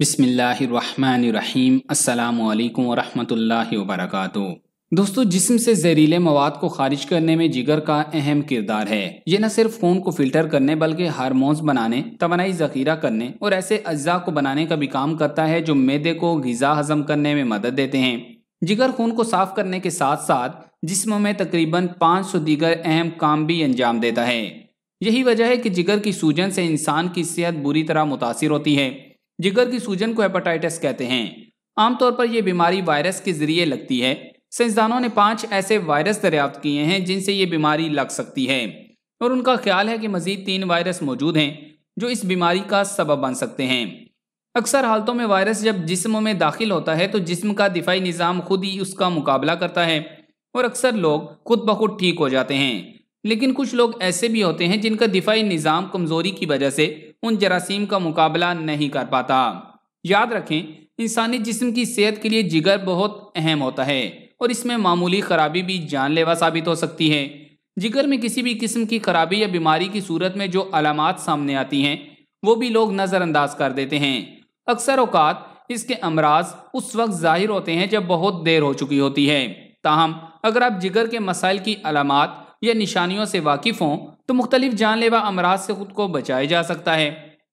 बिसमीम् अल्लाम वरहमल वरक दोस्तों जिस्म से जहरीले मवाद को खारिज करने में जिगर का अहम किरदार है ये न सिर्फ खून को फिल्टर करने बल्कि हारमोन्स बनाने तोानाई जखीरा करने और ऐसे अज्जा को बनाने का भी काम करता है जो मैदे को गज़ा हजम करने में मदद देते हैं जिगर खून को साफ करने के साथ साथ जिस्म में तकरीबन पाँच सौ दीगर अहम काम भी अंजाम देता है यही वजह है कि जिगर की सूजन से इंसान की सेहत बुरी तरह मुतासर होती है जिगर की सूजन को हेपेटाइटिस कहते हैं आमतौर पर यह बीमारी वायरस के जरिए लगती है साइंसदानों ने पांच ऐसे वायरस दरियाफ्त किए हैं जिनसे ये बीमारी लग सकती है और उनका ख्याल है कि मजीद तीन वायरस मौजूद हैं जो इस बीमारी का सबब बन सकते हैं अक्सर हालतों में वायरस जब जिस्म में दाखिल होता है तो जिस्म का दिफाई निज़ाम खुद ही उसका मुकाबला करता है और अक्सर लोग खुद ब खुद ठीक हो जाते हैं लेकिन कुछ लोग ऐसे भी होते हैं जिनका दिफाई निज़ाम कमज़ोरी की वजह से उन जरासीम का मुकाबला नहीं कर पाता याद रखें इंसानी जिस्म की सेहत के लिए जिगर बहुत अहम होता है और इसमें मामूली खराबी भी जानलेवा साबित हो सकती है जिगर में किसी भी किस्म की खराबी या बीमारी की सूरत में जो अलामत सामने आती हैं वो भी लोग नज़रअंदाज कर देते हैं अक्सर अवकात इसके अमराज उस वक्त जाहिर होते हैं जब बहुत देर हो चुकी होती है ताहम अगर आप जिगर के मसाइल की अलामत या निशानियों से वाकिफ़ हों तो मुख्तलिफ जानलेवा अमराज से खुद को बचाया जा सकता है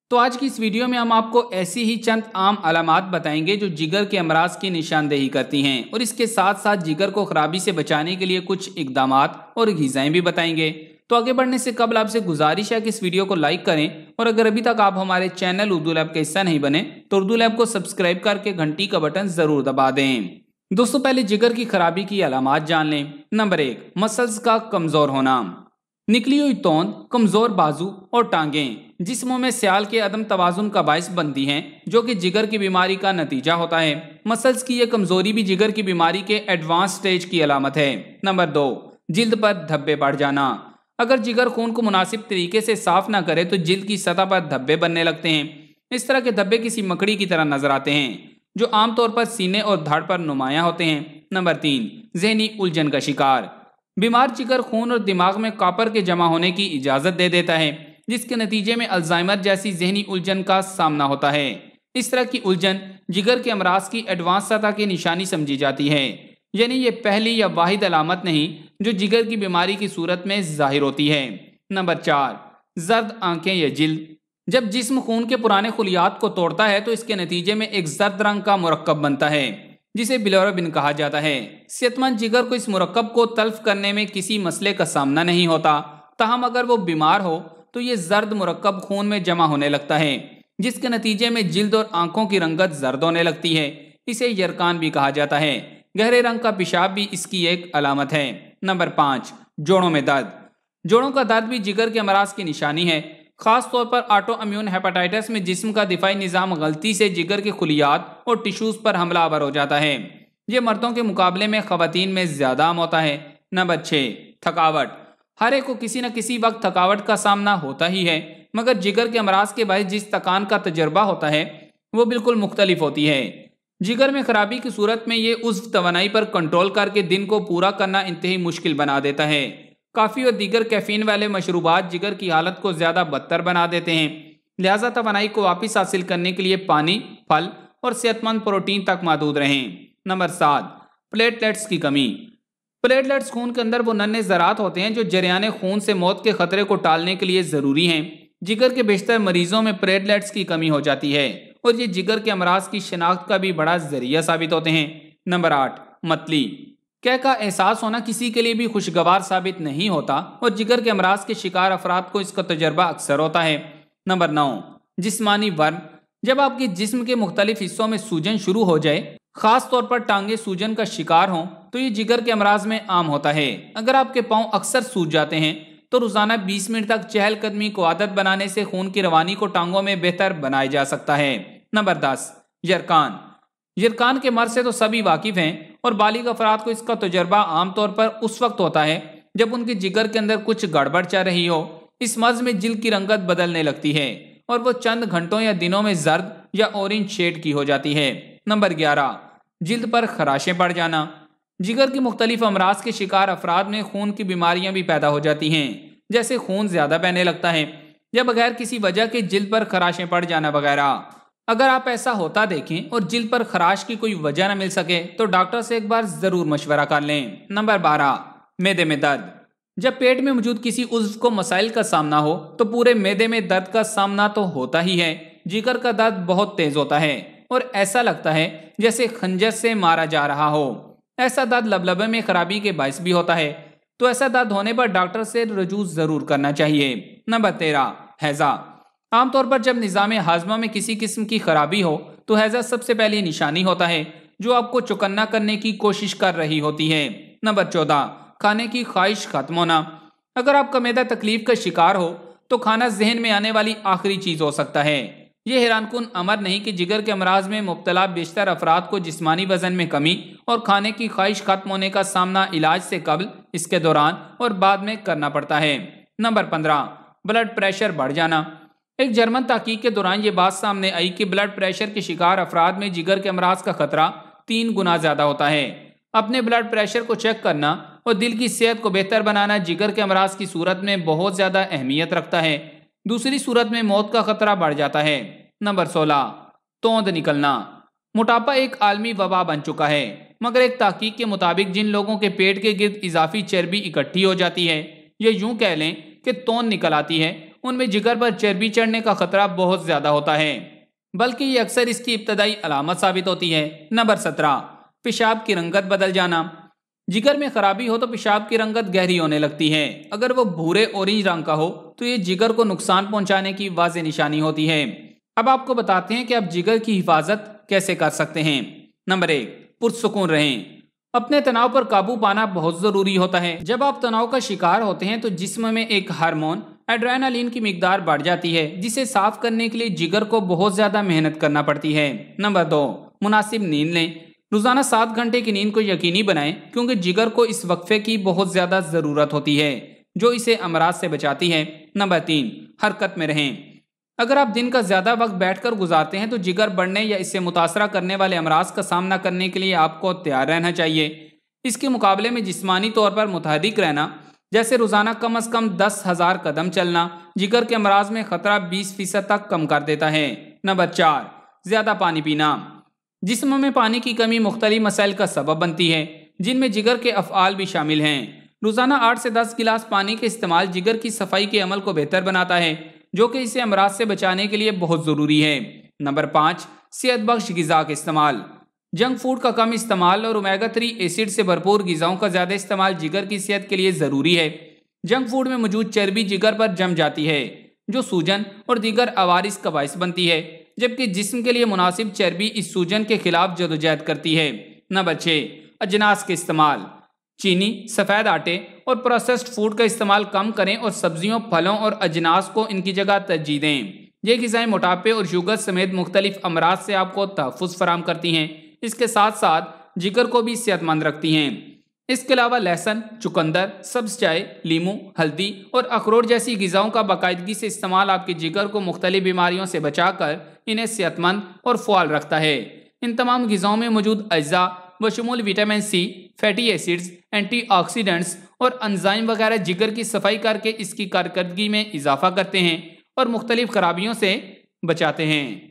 तो आज की इस वीडियो में हम आपको ऐसी ही चंद आम अलामत बताएंगे जो जिगर के अमराज की निशानदेही करती हैं और इसके साथ साथ जिगर को खराबी से बचाने के लिए कुछ इकदाम और गजाएं भी बताएंगे तो आगे बढ़ने से कबल आपसे गुजारिश है कि इस वीडियो को लाइक करें और अगर अभी तक आप हमारे चैनल उर्दू लैब का हिस्सा नहीं बने तो उर्दू लैब को सब्सक्राइब करके घंटी का बटन ज़रूर दबा दें दोस्तों पहले जिगर की खराबी की अलामत जान लें नंबर एक मसल्स का कमज़ोर होना निकली हुई तोंद कमजोर बाजू और टांगें जिस्मों में सियाल के अदम तवाजुन का बायस बनती हैं जो कि जिगर की बीमारी का नतीजा होता है मसल्स की यह कमजोरी भी जिगर की बीमारी के एडवांस स्टेज की अलामत है नंबर दो जिल्द पर धब्बे पड़ जाना अगर जिगर खून को मुनासिब तरीके से साफ ना करे तो जिल्द की सतह पर धब्बे बनने लगते हैं इस तरह के धब्बे किसी मकड़ी की तरह नजर आते हैं जो आमतौर पर सीने और धाड़ पर नुमाया होते हैं नंबर तीन जहनी उलझन का शिकार बीमार चिकर खून और दिमाग में कॉपर के जमा होने की इजाज़त दे देता है जिसके नतीजे में अल्जाइमर जैसी जहनी उलझन का सामना होता है इस तरह की उलझन जिगर के अमराज की एडवांस सतह की निशानी समझी जाती है यानी ये पहली या वाहिद अलामत नहीं जो जिगर की बीमारी की सूरत में जाहिर होती है नंबर चार जर्द आंखें या जिल्द जब जिस्म खून के पुराने खुलियात को तोड़ता है तो इसके नतीजे में एक जर्द रंग का मरकब बनता है जिसे बिलोराबिन कहा जाता है सेहतमंद जिगर को इस मरकब को तल्फ करने में किसी मसले का सामना नहीं होता तहम अगर वो बीमार हो तो ये जर्द मरकब खून में जमा होने लगता है जिसके नतीजे में जिल्द और आंखों की रंगत जर्द होने लगती है इसे यरकान भी कहा जाता है गहरे रंग का पेशाब भी इसकी एक अलामत है नंबर पाँच जोड़ों में दर्द जोड़ों का दर्द भी जिगर के अमराज की निशानी है खास तौर पर ऑटो अम्यून हेपाटाइटिस में जिस्म का दिफाई निज़ाम गलती से जिगर के खुलियात और टिश्यूज़ पर हमला आवर हो जाता है ये मर्दों के मुकाबले में ख़वान में ज़्यादा आम होता है नंबर छः थकावट हर एक को किसी न किसी वक्त थकावट का सामना होता ही है मगर जिगर के अमराज के बायस जिस थकान का तजर्बा होता है वो बिल्कुल मुख्तलिफ होती है जिगर में खराबी की सूरत में ये उस तोनाई पर कंट्रोल करके दिन को पूरा करना इंतही मुश्किल बना देता है काफ़ी और दीगर कैफीन वाले मशरूबात जिगर की हालत को ज़्यादा बदतर बना देते हैं लिहाजा तोनाई को वापस हासिल करने के लिए पानी फल और सेहतमंद प्रोटीन तक महदूद रहें नंबर सात प्लेटलेट्स की कमी प्लेटलेट्स खून के अंदर वो नन्हे ज़रात होते हैं जो जरियाने खून से मौत के खतरे को टालने के लिए ज़रूरी हैं जिगर के बेशतर मरीजों में प्लेटलेट्स की कमी हो जाती है और ये जिगर के अमराज की शनाख्त का भी बड़ा ज़रिया साबित होते हैं नंबर आठ मतली कह का एहसास होना किसी के लिए भी खुशगवार साबित नहीं होता और जिगर के अमराज के शिकार अफराद को इसका तजर्बा अक्सर होता है नंबर नौ जिसमानी वर्म जब आपके जिस्म के मुख्तलिफ हिस्सों में सूजन शुरू हो जाए खास तौर पर टांगे सूजन का शिकार हों तो ये जिगर के अमराज में आम होता है अगर आपके पाँव अक्सर सूज जाते हैं तो रोज़ाना 20 मिनट तक चहलकदमी को आदत बनाने से खून की रवानी को टांगों में बेहतर बनाया जा सकता है नंबर दस यरकान जिरकान के मर से तो सभी वाकिफ हैं और बालिग अफराद को इसका तजर्बा आमतौर पर उस वक्त होता है जब उनके जिगर के अंदर कुछ गड़बड़ चल रही हो इस मर्ज में जिल की रंगत बदलने लगती है और वो चंद घंटों या दिनों में जर्द या ऑरेंज शेड की हो जाती है नंबर ग्यारह जिल्द पर खराशें पड़ जाना जिगर की मुख्तलिफ अमराज के शिकार अफराद में खून की बीमारियां भी पैदा हो जाती हैं जैसे खून ज़्यादा बहने लगता है या बगैर किसी वजह के जिल्द पर खराशें पड़ जाना वगैरह अगर आप ऐसा होता देखें और जिल पर खराश की कोई वजह न मिल सके तो डॉक्टर से एक बार जरूर मशवरा कर लें नंबर बारह मैदे में दर्द जब पेट में मौजूद किसी उज्व को मसाइल का सामना हो तो पूरे मैदे में दर्द का सामना तो होता ही है जिगर का दर्द बहुत तेज होता है और ऐसा लगता है जैसे खंजर से मारा जा रहा हो ऐसा दर्द लबलबे में खराबी के बायस भी होता है तो ऐसा दर्द होने पर डॉक्टर से रजू जरूर करना चाहिए नंबर तेरह हैजा आमतौर पर जब निज़ाम हाजमा में किसी किस्म की खराबी हो तो हैजा सबसे पहली निशानी होता है जो आपको चुकन्ना करने की कोशिश कर रही होती है नंबर चौदह खाने की ख्वाहिश खत्म होना अगर आपका मैदा तकलीफ का शिकार हो तो खाना जहन में आने वाली आखिरी चीज़ हो सकता है ये हैरान कन अमर नहीं कि जिगर के अमराज में मुबतला बेशतर अफराद को जिसमानी वजन में कमी और खाने की ख्वाहिश खत्म होने का सामना इलाज से कबल इसके दौरान और बाद में करना पड़ता है नंबर पंद्रह ब्लड प्रेशर बढ़ जाना एक जर्मन तहकीक के दौरान ये बात सामने आई कि ब्लड प्रेशर के शिकार अफराद में जिगर के अमराज का खतरा तीन गुना ज़्यादा होता है अपने ब्लड प्रेशर को चेक करना और दिल की सेहत को बेहतर बनाना जिगर के अमराज की सूरत में बहुत ज़्यादा अहमियत रखता है दूसरी सूरत में मौत का खतरा बढ़ जाता है नंबर सोलह तोंद निकलना मोटापा एक आलमी वबा बन चुका है मगर एक तहकीक के मुताबिक जिन लोगों के पेट के गिर्द इजाफी चर्बी इकट्ठी हो जाती है ये यूं कह लें कि तोंद निकल आती है उनमें जिगर पर चर्बी चढ़ने का खतरा बहुत ज़्यादा होता है बल्कि ये अक्सर इसकी इब्तदाई अलामत साबित होती है नंबर सत्रह पेशाब की रंगत बदल जाना जिगर में खराबी हो तो पेशाब की रंगत गहरी होने लगती है अगर वो भूरे ऑरेंज रंग का हो तो ये जिगर को नुकसान पहुंचाने की वाज निशानी होती है अब आपको बताते हैं कि आप जिगर की हिफाजत कैसे कर सकते हैं नंबर एक पुरसकून रहें अपने तनाव पर काबू पाना बहुत ज़रूरी होता है जब आप तनाव का शिकार होते हैं तो जिसम में एक हारमोन एड्रेनालिन की मकदार बढ़ जाती है जिसे साफ करने के लिए जिगर को बहुत ज़्यादा मेहनत करना पड़ती है नंबर दो मुनासिब नींद लें रोज़ाना सात घंटे की नींद को यकीनी बनाएं क्योंकि जिगर को इस वक्फे की बहुत ज़्यादा ज़रूरत होती है जो इसे अमराज से बचाती है नंबर तीन हरकत में रहें अगर आप दिन का ज़्यादा वक्त बैठकर गुजारते हैं तो जिगर बढ़ने या इससे मुतासर करने वाले अमराज का सामना करने के लिए आपको तैयार रहना चाहिए इसके मुकाबले में जिस्मानी तौर पर मुतहरिक रहना जैसे रोज़ाना कम अज़ कम दस हज़ार कदम चलना जिगर के अमराज में ख़तरा बीस फीसद तक कम कर देता है नंबर चार ज़्यादा पानी पीना जिसम में पानी की कमी मुख्तलि मसाइल का सबब बनती है जिनमें जिगर के अफआल भी शामिल हैं रोज़ाना आठ से दस गिलास पानी के इस्तेमाल जिगर की सफाई के अमल को बेहतर बनाता है जो कि इसे अमराज से बचाने के लिए बहुत ज़रूरी है नंबर पाँच सेहत बख्श गज़ा का इस्तेमाल जंक फूड का कम इस्तेमाल और ओमेगा थ्री एसिड से भरपूर गज़ाओं का ज़्यादा इस्तेमाल जिगर की सेहत के लिए ज़रूरी है जंक फूड में मौजूद चर्बी जिगर पर जम जाती है जो सूजन और दीगर आवारिस का बायस बनती है जबकि जिस्म के लिए मुनासिब चर्बी इस सूजन के खिलाफ जदोजहद करती है नंबर छः अजनास के इस्तेमाल चीनी सफ़ेद आटे और प्रोसेस्ड फूड का इस्तेमाल कम करें और सब्जियों फलों और अजनास को इनकी जगह तरजीह दें ये गज़ाएँ मोटापे और शुगर समेत मुख्तलिफ अमराज से आपको तहफ़ फराम करती हैं इसके साथ साथ जिगर को भी सेहतमंद रखती हैं इसके अलावा लहसुन चुकंदर सब्ज चाय लीमू हल्दी और अखरोट जैसी गज़ाओं का बाकायदगी से इस्तेमाल आपके जिगर को मुख्तलि बीमारियों से बचाकर इन्हें सेहतमंद और फुआल रखता है इन तमाम गज़ाओं में मौजूद अज्जा बशमूल vitamin C fatty acids antioxidants और अनजाइम वगैरह जिगर की सफाई करके इसकी कारकर्दगी में इजाफा करते हैं और मुख्तलिफ खराबियों से बचाते हैं